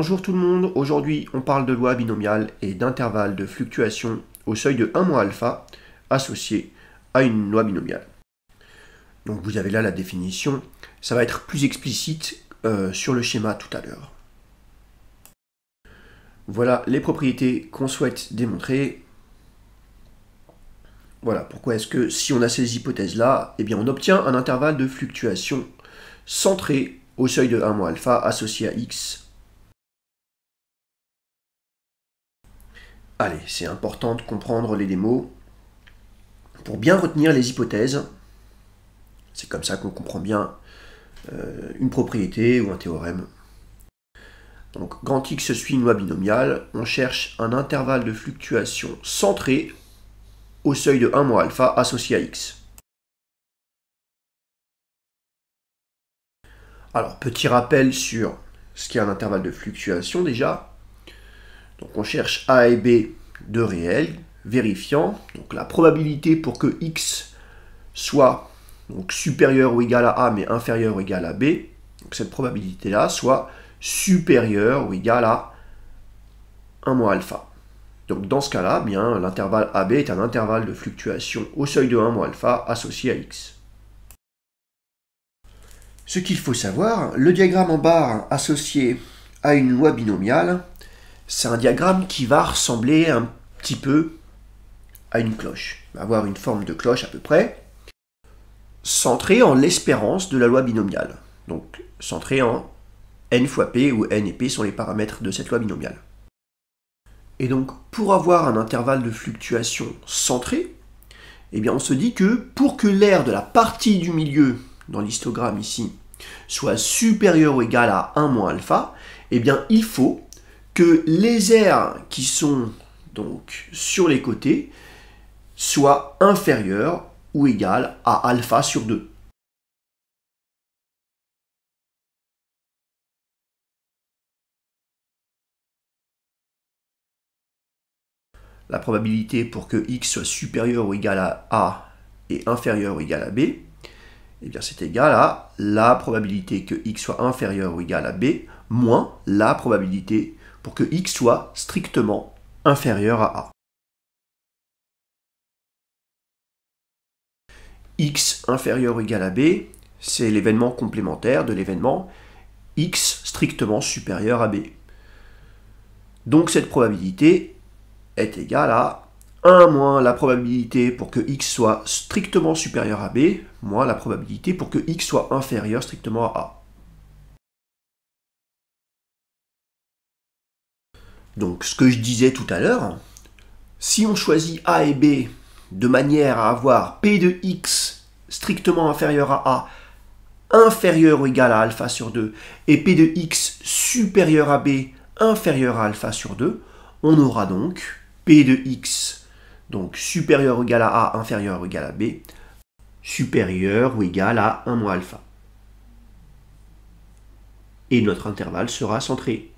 Bonjour tout le monde, aujourd'hui on parle de loi binomiale et d'intervalle de fluctuation au seuil de 1 alpha associé à une loi binomiale. Donc vous avez là la définition, ça va être plus explicite euh, sur le schéma tout à l'heure. Voilà les propriétés qu'on souhaite démontrer. Voilà pourquoi est-ce que si on a ces hypothèses-là, eh bien on obtient un intervalle de fluctuation centré au seuil de 1 alpha associé à x Allez, c'est important de comprendre les démos pour bien retenir les hypothèses. C'est comme ça qu'on comprend bien euh, une propriété ou un théorème. Donc, grand X suit une loi binomiale, on cherche un intervalle de fluctuation centré au seuil de 1 moins alpha associé à X. Alors, petit rappel sur ce qu'est un intervalle de fluctuation déjà. Donc on cherche A et B de réel, vérifiant. Donc la probabilité pour que X soit donc, supérieur ou égal à A mais inférieur ou égal à B, donc cette probabilité-là soit supérieure ou égale à 1 moins alpha. Donc dans ce cas-là, bien l'intervalle AB est un intervalle de fluctuation au seuil de 1 moins alpha associé à x. Ce qu'il faut savoir, le diagramme en barre associé à une loi binomiale c'est un diagramme qui va ressembler un petit peu à une cloche, avoir une forme de cloche à peu près, centré en l'espérance de la loi binomiale. Donc centré en n fois p, où n et p sont les paramètres de cette loi binomiale. Et donc pour avoir un intervalle de fluctuation centré, eh bien on se dit que pour que l'air de la partie du milieu dans l'histogramme ici soit supérieur ou égal à 1 moins alpha, eh bien il faut que les aires qui sont donc sur les côtés soient inférieures ou égales à alpha sur 2. La probabilité pour que x soit supérieur ou égal à a et inférieur ou égal à b, eh bien c'est égal à la probabilité que x soit inférieur ou égal à b moins la probabilité pour que x soit strictement inférieur à a. x inférieur ou égal à b, c'est l'événement complémentaire de l'événement x strictement supérieur à b. Donc cette probabilité est égale à 1 moins la probabilité pour que x soit strictement supérieur à b, moins la probabilité pour que x soit inférieur strictement à a. Donc ce que je disais tout à l'heure, si on choisit A et B de manière à avoir P de X strictement inférieur à A, inférieur ou égal à alpha sur 2, et P de X supérieur à B, inférieur à alpha sur 2, on aura donc P de X, donc supérieur ou égal à A, inférieur ou égal à B, supérieur ou égal à 1 moins alpha. Et notre intervalle sera centré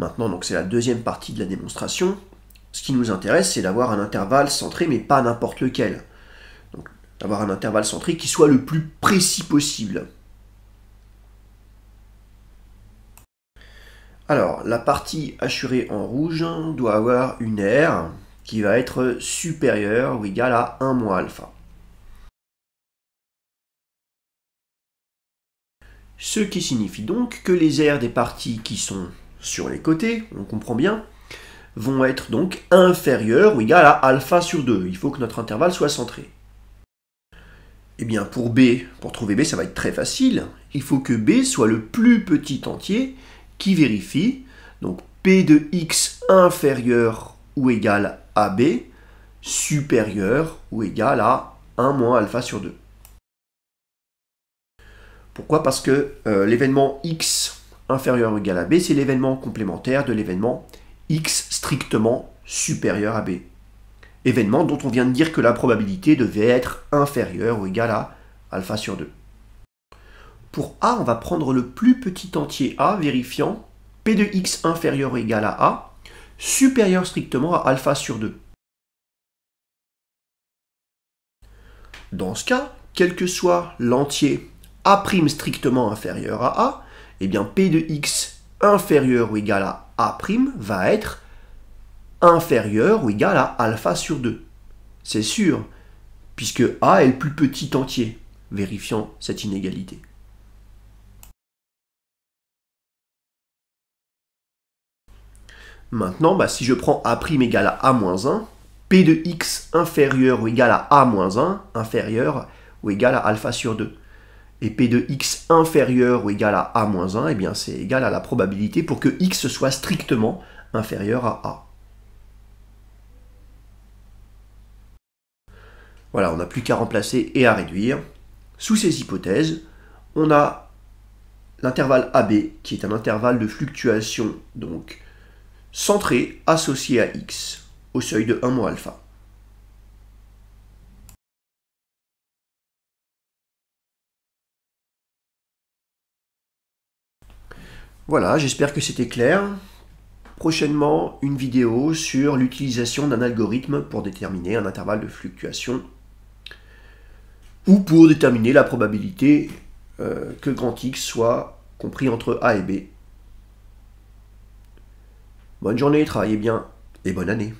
Maintenant, donc c'est la deuxième partie de la démonstration. Ce qui nous intéresse, c'est d'avoir un intervalle centré, mais pas n'importe lequel. Donc d'avoir un intervalle centré qui soit le plus précis possible. Alors, la partie assurée en rouge doit avoir une R qui va être supérieure ou égale à 1 moins alpha. Ce qui signifie donc que les R des parties qui sont sur les côtés, on comprend bien, vont être donc inférieurs ou égales à alpha sur 2. Il faut que notre intervalle soit centré. Eh bien pour B, pour trouver B, ça va être très facile. Il faut que B soit le plus petit entier qui vérifie donc P de x inférieur ou égal à B supérieur ou égal à 1 moins alpha sur 2. Pourquoi Parce que euh, l'événement x inférieur ou égal à B, c'est l'événement complémentaire de l'événement X strictement supérieur à B. Événement dont on vient de dire que la probabilité devait être inférieure ou égale à alpha sur 2. Pour A, on va prendre le plus petit entier A, vérifiant P de X inférieur ou égal à A, supérieur strictement à alpha sur 2. Dans ce cas, quel que soit l'entier A' strictement inférieur à A, eh bien P de x inférieur ou égal à A' va être inférieur ou égal à alpha sur 2. C'est sûr, puisque A est le plus petit entier, vérifiant cette inégalité. Maintenant, bah, si je prends A' égal à A-1, moins P de x inférieur ou égal à A-1, moins inférieur ou égal à alpha sur 2 et P de x inférieur ou égal à a-1, eh bien c'est égal à la probabilité pour que x soit strictement inférieur à a. Voilà, on n'a plus qu'à remplacer et à réduire. Sous ces hypothèses, on a l'intervalle AB qui est un intervalle de fluctuation donc centré associé à x au seuil de 1 moins alpha. Voilà, j'espère que c'était clair. Prochainement, une vidéo sur l'utilisation d'un algorithme pour déterminer un intervalle de fluctuation ou pour déterminer la probabilité euh, que grand X soit compris entre A et B. Bonne journée, travaillez bien et bonne année.